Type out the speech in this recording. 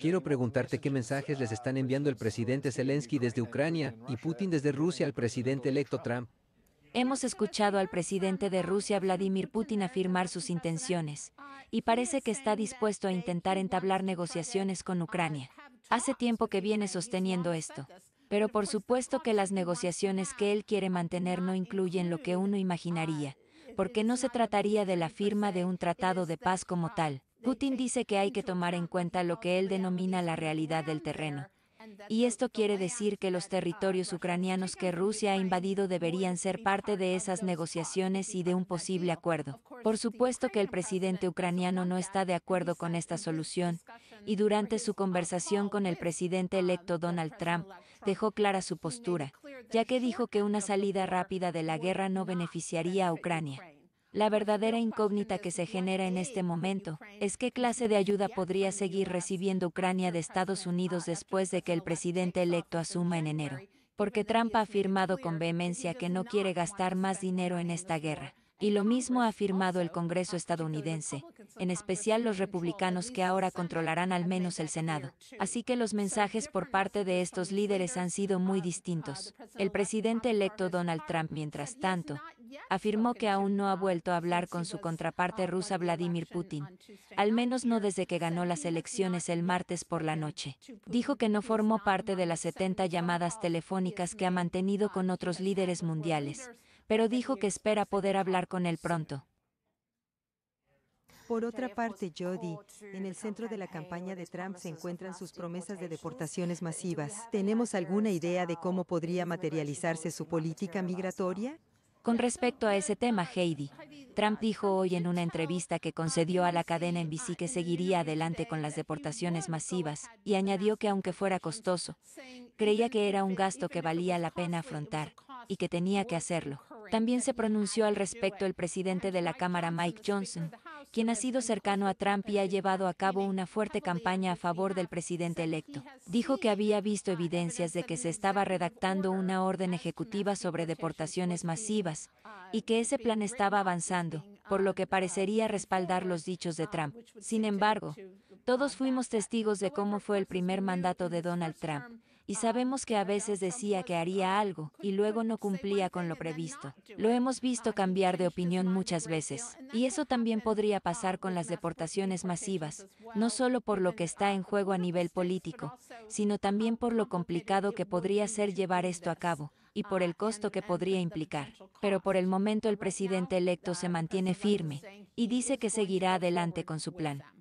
Quiero preguntarte qué mensajes les están enviando el presidente Zelensky desde Ucrania y Putin desde Rusia al presidente electo Trump. Hemos escuchado al presidente de Rusia Vladimir Putin afirmar sus intenciones, y parece que está dispuesto a intentar entablar negociaciones con Ucrania. Hace tiempo que viene sosteniendo esto, pero por supuesto que las negociaciones que él quiere mantener no incluyen lo que uno imaginaría, porque no se trataría de la firma de un tratado de paz como tal, Putin dice que hay que tomar en cuenta lo que él denomina la realidad del terreno. Y esto quiere decir que los territorios ucranianos que Rusia ha invadido deberían ser parte de esas negociaciones y de un posible acuerdo. Por supuesto que el presidente ucraniano no está de acuerdo con esta solución, y durante su conversación con el presidente electo Donald Trump, dejó clara su postura, ya que dijo que una salida rápida de la guerra no beneficiaría a Ucrania. La verdadera incógnita que se genera en este momento es qué clase de ayuda podría seguir recibiendo Ucrania de Estados Unidos después de que el presidente electo asuma en enero, porque Trump ha afirmado con vehemencia que no quiere gastar más dinero en esta guerra. Y lo mismo ha afirmado el Congreso estadounidense, en especial los republicanos que ahora controlarán al menos el Senado. Así que los mensajes por parte de estos líderes han sido muy distintos. El presidente electo Donald Trump, mientras tanto, afirmó que aún no ha vuelto a hablar con su contraparte rusa Vladimir Putin, al menos no desde que ganó las elecciones el martes por la noche. Dijo que no formó parte de las 70 llamadas telefónicas que ha mantenido con otros líderes mundiales, pero dijo que espera poder hablar con él pronto. Por otra parte, Jody, en el centro de la campaña de Trump se encuentran sus promesas de deportaciones masivas. ¿Tenemos alguna idea de cómo podría materializarse su política migratoria? Con respecto a ese tema, Heidi, Trump dijo hoy en una entrevista que concedió a la cadena NBC que seguiría adelante con las deportaciones masivas, y añadió que aunque fuera costoso, creía que era un gasto que valía la pena afrontar, y que tenía que hacerlo. También se pronunció al respecto el presidente de la Cámara Mike Johnson, quien ha sido cercano a Trump y ha llevado a cabo una fuerte campaña a favor del presidente electo. Dijo que había visto evidencias de que se estaba redactando una orden ejecutiva sobre deportaciones masivas y que ese plan estaba avanzando, por lo que parecería respaldar los dichos de Trump. Sin embargo, todos fuimos testigos de cómo fue el primer mandato de Donald Trump y sabemos que a veces decía que haría algo y luego no cumplía con lo previsto. Lo hemos visto cambiar de opinión muchas veces, y eso también podría pasar con las deportaciones masivas, no solo por lo que está en juego a nivel político, sino también por lo complicado que podría ser llevar esto a cabo y por el costo que podría implicar. Pero por el momento el presidente electo se mantiene firme y dice que seguirá adelante con su plan.